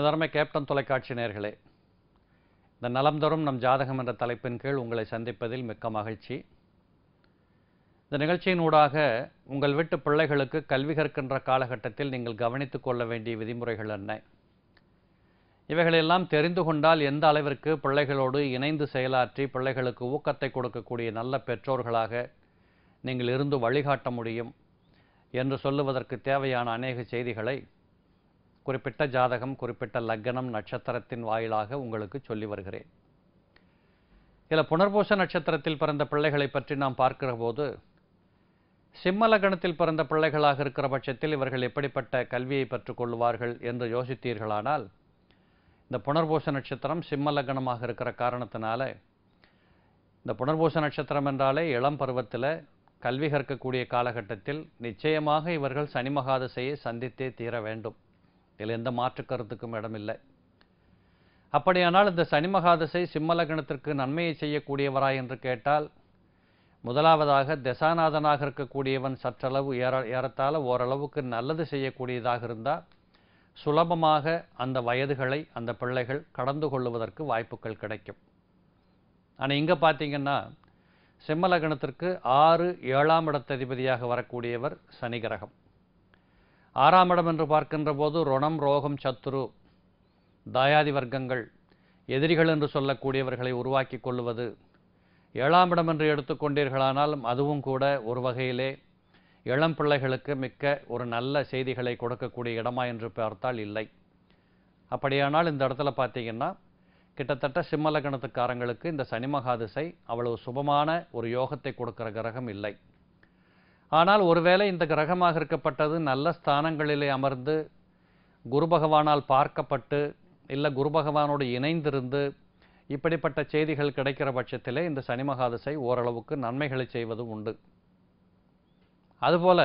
எனதருமை கேப்டன் தொலைக்காட்சி நேர்களே இந்த நலம் தரும் நம் ஜாதகம் என்ற தலைப்பின் கீழ் உங்களை சந்திப்பதில் மிக்க மகிழ்ச்சி இந்த நிகழ்ச்சியின் ஊடாக உங்கள் வீட்டு பிள்ளைகளுக்கு கல்வி கற்கின்ற காலகட்டத்தில் நீங்கள் கவனித்துக் கொள்ள வேண்டிய விதிமுறைகள் என்ன இவைகளெல்லாம் தெரிந்து கொண்டால் எந்த அளவிற்கு பிள்ளைகளோடு இணைந்து செயலாற்றி பிள்ளைகளுக்கு ஊக்கத்தை கொடுக்கக்கூடிய நல்ல பெற்றோர்களாக நீங்கள் இருந்து வழிகாட்ட முடியும் என்று சொல்லுவதற்கு தேவையான அநேக செய்திகளை குறிப்பிட்ட ஜாதகம் குறிப்பிட்ட லக்னம் நட்சத்திரத்தின் வாயிலாக உங்களுக்கு சொல்லி வருகிறேன் இதில் புனர்பூச நட்சத்திரத்தில் பிறந்த பிள்ளைகளை பற்றி நாம் பார்க்கிற போது சிம்ம லக்னத்தில் பிறந்த பிள்ளைகளாக இருக்கிற பட்சத்தில் இவர்கள் எப்படிப்பட்ட கல்வியை பெற்றுக்கொள்வார்கள் என்று யோசித்தீர்களானால் இந்த புனர்பூச நட்சத்திரம் சிம்ம லக்னமாக இருக்கிற காரணத்தினால இந்த புனர்பூச நட்சத்திரம் என்றாலே இளம் பருவத்தில் கல்வி கற்கக்கூடிய காலகட்டத்தில் நிச்சயமாக இவர்கள் சனிமகாதசையை சந்தித்தே தீர வேண்டும் இதில் எந்த மாற்று கருத்துக்கும் இடமில்லை அப்படியானால் இந்த சனி மகாதசை சிம்மலகணத்திற்கு நன்மையை செய்யக்கூடியவரா என்று கேட்டால் முதலாவதாக தசாநாதனாக இருக்கக்கூடியவன் சற்றளவு ஏற ஏறத்தால் ஓரளவுக்கு நல்லது செய்யக்கூடியதாக இருந்தால் சுலபமாக அந்த வயதுகளை அந்த பிள்ளைகள் கடந்து கொள்ளுவதற்கு வாய்ப்புகள் கிடைக்கும் ஆனால் இங்கே பார்த்தீங்கன்னா சிம்மலகணத்திற்கு ஆறு ஏழாம் இடத்ததிபதியாக வரக்கூடியவர் சனி ஆறாம் இடம் என்று பார்க்கின்ற போது ரொணம் ரோகம் சத்துரு தாயாதி வர்க்கங்கள் எதிரிகள் என்று சொல்லக்கூடியவர்களை உருவாக்கி கொள்வது ஏழாம் இடம் என்று எடுத்துக்கொண்டீர்களானாலும் அதுவும் கூட ஒரு வகையிலே இளம் பிள்ளைகளுக்கு மிக்க ஒரு நல்ல செய்திகளை கொடுக்கக்கூடிய இடமா என்று பார்த்தால் இல்லை அப்படியானால் இந்த இடத்துல பார்த்தீங்கன்னா கிட்டத்தட்ட சிம்மலக்கணத்துக்காரங்களுக்கு இந்த சனி மகாதிசை அவ்வளவு சுபமான ஒரு யோகத்தை கொடுக்கிற கிரகம் இல்லை ஆனால் ஒருவேளை இந்த கிரகமாக இருக்கப்பட்டது நல்ல ஸ்தானங்களிலே அமர்ந்து குரு பகவானால் பார்க்கப்பட்டு இல்லை குரு பகவானோடு இணைந்திருந்து இப்படிப்பட்ட செய்திகள் கிடைக்கிற பட்சத்திலே இந்த சனி மகாதசை ஓரளவுக்கு நன்மைகளை செய்வது உண்டு அதுபோல்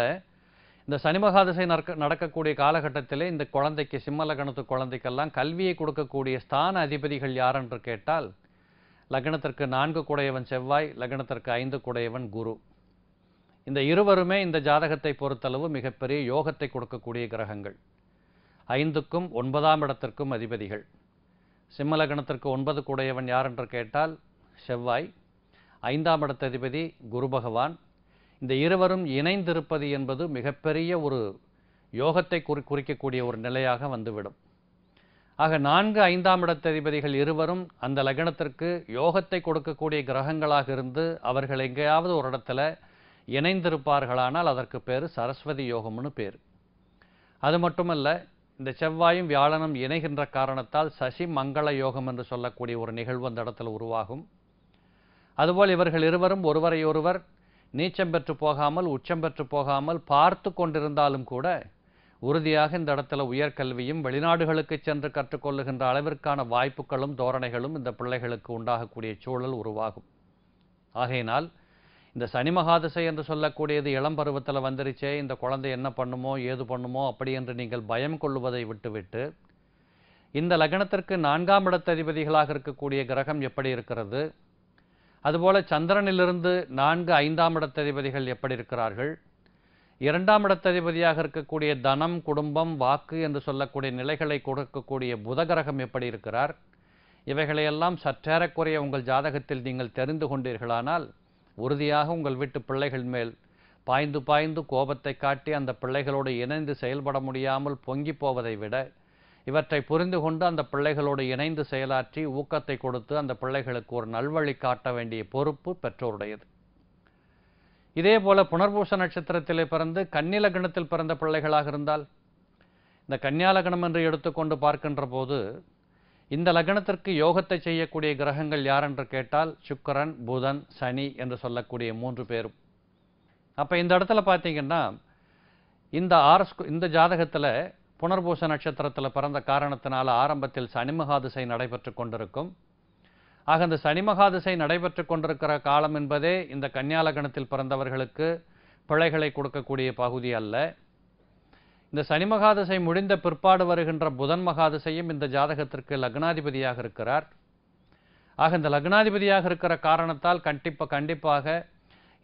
இந்த சனி மகாதசை நடக்க நடக்கக்கூடிய காலகட்டத்திலே இந்த குழந்தைக்கு சிம்மலகணத்து குழந்தைக்கெல்லாம் கல்வியை கொடுக்கக்கூடிய ஸ்தான அதிபதிகள் என்று கேட்டால் லக்னத்திற்கு நான்கு குடையவன் செவ்வாய் லக்னத்திற்கு ஐந்து குடையவன் குரு இந்த இருவருமே இந்த ஜாதகத்தை பொறுத்தளவு மிகப்பெரிய யோகத்தை கொடுக்கக்கூடிய கிரகங்கள் ஐந்துக்கும் ஒன்பதாம் இடத்திற்கும் அதிபதிகள் சிம்மலகணத்திற்கு ஒன்பது கூடையவன் யார் என்று கேட்டால் செவ்வாய் ஐந்தாம் இடத்ததிபதி குரு பகவான் இந்த இருவரும் இணைந்திருப்பது என்பது மிகப்பெரிய ஒரு யோகத்தை குறி குறிக்கக்கூடிய ஒரு நிலையாக வந்துவிடும் ஆக நான்கு ஐந்தாம் இடத்ததிபதிகள் இருவரும் அந்த லக்னத்திற்கு யோகத்தை கொடுக்கக்கூடிய கிரகங்களாக இருந்து அவர்கள் எங்கேயாவது ஒரு இடத்துல இணைந்திருப்பார்களானால் அதற்கு பேர் சரஸ்வதி யோகம்னு பேர் அது மட்டுமல்ல இந்த செவ்வாயும் வியாழனும் இணைகின்ற காரணத்தால் சசி மங்கள யோகம் என்று சொல்லக்கூடிய ஒரு நிகழ்வு அந்த இடத்துல உருவாகும் அதுபோல் இவர்கள் இருவரும் ஒருவரையொருவர் நீச்சம் பெற்று போகாமல் உச்சம் பெற்று போகாமல் பார்த்து கொண்டிருந்தாலும் கூட உறுதியாக இந்த இடத்துல உயர்கல்வியும் வெளிநாடுகளுக்கு சென்று கற்றுக்கொள்ளுகின்ற அளவிற்கான வாய்ப்புகளும் தோரணைகளும் இந்த பிள்ளைகளுக்கு உண்டாகக்கூடிய சூழல் உருவாகும் ஆகையினால் இந்த சனி மகாதசை என்று சொல்லக்கூடியது இளம் பருவத்தில் வந்துருச்சே இந்த குழந்தை என்ன பண்ணுமோ ஏது பண்ணுமோ அப்படி என்று நீங்கள் பயம் கொள்ளுவதை விட்டுவிட்டு இந்த லக்னத்திற்கு நான்காம் இடத்ததிபதிகளாக இருக்கக்கூடிய கிரகம் எப்படி இருக்கிறது அதுபோல் சந்திரனிலிருந்து நான்கு ஐந்தாம் இடத்ததிபதிகள் எப்படி இருக்கிறார்கள் இரண்டாம் இடத்ததிபதியாக இருக்கக்கூடிய தனம் குடும்பம் வாக்கு என்று சொல்லக்கூடிய நிலைகளை கொடுக்கக்கூடிய புதகிரகம் எப்படி இருக்கிறார் இவைகளையெல்லாம் சற்றேறக்குறைய உங்கள் ஜாதகத்தில் நீங்கள் தெரிந்து கொண்டீர்களானால் உறுதியாக உங்கள் வீட்டு பிள்ளைகள் மேல் பாய்ந்து பாய்ந்து கோபத்தை காட்டி அந்த பிள்ளைகளோடு இணைந்து செயல்பட முடியாமல் பொங்கி போவதை விட இவற்றை புரிந்து கொண்டு அந்த பிள்ளைகளோடு இணைந்து செயலாற்றி ஊக்கத்தை கொடுத்து அந்த பிள்ளைகளுக்கு ஒரு நல்வழி காட்ட வேண்டிய பொறுப்பு பெற்றோருடையது இதே போல புனர்பூச நட்சத்திரத்திலே பிறந்து கன்னிலகணத்தில் பிறந்த பிள்ளைகளாக இருந்தால் இந்த கன்னியாலகணம் என்று எடுத்துக்கொண்டு பார்க்கின்ற போது இந்த லக்னத்திற்கு யோகத்தை செய்யக்கூடிய கிரகங்கள் யார் என்று கேட்டால் சுக்கரன் புதன் சனி என்று சொல்லக்கூடிய மூன்று பேரும் அப்போ இந்த இடத்துல பார்த்தீங்கன்னா இந்த ஆர்ஸ் இந்த ஜாதகத்தில் புனர்பூச நட்சத்திரத்தில் பிறந்த காரணத்தினால் ஆரம்பத்தில் சனிமகாதிசை நடைபெற்று கொண்டிருக்கும் ஆக இந்த சனிமகாதிசை நடைபெற்று கொண்டிருக்கிற காலம் என்பதே இந்த கன்னியாலகணத்தில் பிறந்தவர்களுக்கு பிழைகளை கொடுக்கக்கூடிய பகுதி அல்ல இந்த சனி மகாதசை முடிந்த பிற்பாடு வருகின்ற புதன் மகாதசையும் இந்த ஜாதகத்திற்கு லக்னாதிபதியாக இருக்கிறார் ஆக இந்த லக்னாதிபதியாக இருக்கிற காரணத்தால் கண்டிப்பாக கண்டிப்பாக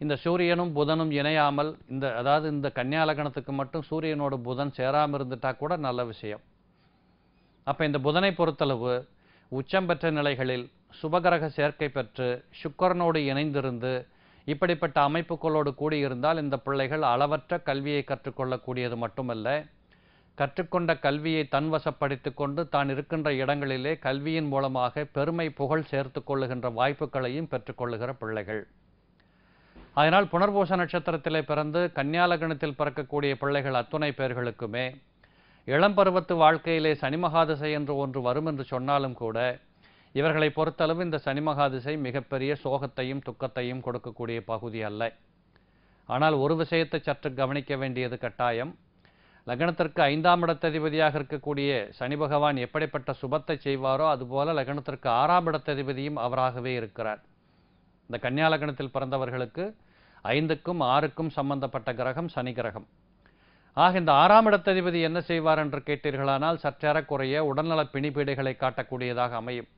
இந்த சூரியனும் புதனும் இணையாமல் இந்த அதாவது இந்த கன்னியா லக்னத்துக்கு மட்டும் சூரியனோட புதன் சேராமல் இருந்துட்டா கூட நல்ல விஷயம் அப்போ இந்த புதனை பொறுத்தளவு உச்சம் பெற்ற நிலைகளில் சுபகிரக சேர்க்கை பெற்று சுக்கரனோடு இணைந்திருந்து இப்படிப்பட்ட அமைப்புகளோடு கூடியிருந்தால் இந்த பிள்ளைகள் அளவற்ற கல்வியை கற்றுக்கொள்ளக்கூடியது மட்டுமல்ல கற்றுக்கொண்ட கல்வியை தன்வசப்படுத்தி கொண்டு தான் இருக்கின்ற இடங்களிலே கல்வியின் மூலமாக பெருமை புகழ் சேர்த்து கொள்ளுகின்ற வாய்ப்புகளையும் பெற்றுக்கொள்ளுகிற பிள்ளைகள் அதனால் புனர்பூச நட்சத்திரத்திலே பிறந்து கன்னியாலகணத்தில் பிறக்கக்கூடிய பிள்ளைகள் அத்துணை பேர்களுக்குமே இளம்பருவத்து வாழ்க்கையிலே சனிமகாதசை என்று ஒன்று வரும் என்று சொன்னாலும் கூட இவர்களை பொறுத்தளவு இந்த சனி மிகப்பெரிய சோகத்தையும் துக்கத்தையும் கொடுக்கக்கூடிய பகுதி அல்ல ஆனால் ஒரு விஷயத்தை சற்று கவனிக்க வேண்டியது கட்டாயம் லக்னத்திற்கு ஐந்தாம் இடத்ததிபதியாக இருக்கக்கூடிய சனி பகவான் எப்படிப்பட்ட சுபத்தை செய்வாரோ அதுபோல லக்னத்திற்கு ஆறாம் இடத்ததிபதியும் அவராகவே இருக்கிறார் இந்த கன்னியா லக்னத்தில் பிறந்தவர்களுக்கு ஐந்துக்கும் ஆறுக்கும் சம்பந்தப்பட்ட கிரகம் சனி கிரகம் ஆக இந்த ஆறாம் இடத்ததிபதி என்ன செய்வார் என்று கேட்டீர்களானால் சற்றேறக்குறைய உடல்நல பிணிப்பீடுகளை காட்டக்கூடியதாக அமையும்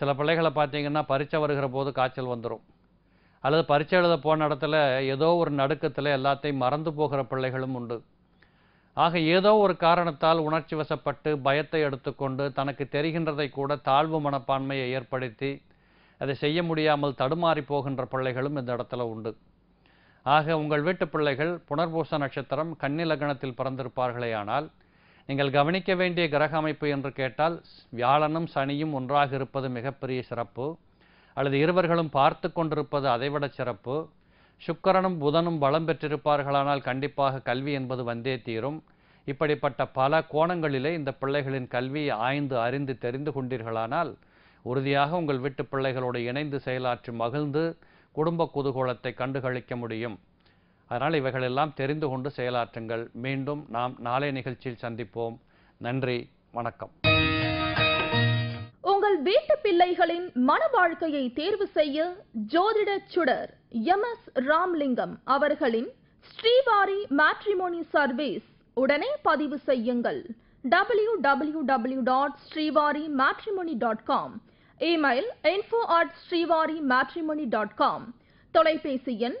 சில பிள்ளைகளை பார்த்தீங்கன்னா பரீட்சை வருகிற போது காய்ச்சல் வந்துடும் அல்லது பரீட்சை எழுத போன இடத்துல ஏதோ ஒரு நடுக்கத்தில் எல்லாத்தையும் மறந்து போகிற பிள்ளைகளும் உண்டு ஆக ஏதோ ஒரு காரணத்தால் உணர்ச்சி வசப்பட்டு பயத்தை எடுத்துக்கொண்டு தனக்கு தெரிகின்றதை கூட தாழ்வு மனப்பான்மையை ஏற்படுத்தி அதை செய்ய முடியாமல் தடுமாறி போகின்ற பிள்ளைகளும் இந்த இடத்துல உண்டு ஆக உங்கள் வீட்டு பிள்ளைகள் புனர்பூச நட்சத்திரம் கன்னி லக்னத்தில் ஆனால் நீங்கள் கவனிக்க வேண்டிய கிரக அமைப்பு என்று கேட்டால் வியாழனும் சனியும் ஒன்றாக இருப்பது மிகப்பெரிய சிறப்பு அல்லது இருவர்களும் பார்த்து கொண்டிருப்பது அதைவிட சிறப்பு சுக்கரனும் புதனும் பலம் பெற்றிருப்பார்களானால் கண்டிப்பாக கல்வி என்பது வந்தே தீரும் இப்படிப்பட்ட பல கோணங்களிலே இந்த பிள்ளைகளின் கல்வியை ஆய்ந்து அறிந்து தெரிந்து கொண்டீர்களானால் உறுதியாக உங்கள் வீட்டு பிள்ளைகளோடு இணைந்து செயலாற்றி மகிழ்ந்து குடும்ப குதூகோளத்தை கண்டுகளிக்க முடியும் அதனால் இவைகளெல்லாம் தெரிந்து கொண்டு செயலாற்றுங்கள் மீண்டும் நாம் நாளை நிகழ்ச்சியில் சந்திப்போம் நன்றி வணக்கம் உங்கள் வீட்டு பிள்ளைகளின் மன வாழ்க்கையை தேர்வு செய்ய ஜோதிட சுடர் எம் எஸ் ராம்லிங்கம் அவர்களின் ஸ்ரீவாரி மேட்ரிமோனி சர்வீஸ் உடனே பதிவு செய்யுங்கள் W W W dot Srivari matrimony dot com email info at Srivari matrimony dot com தொலைபேசி எண்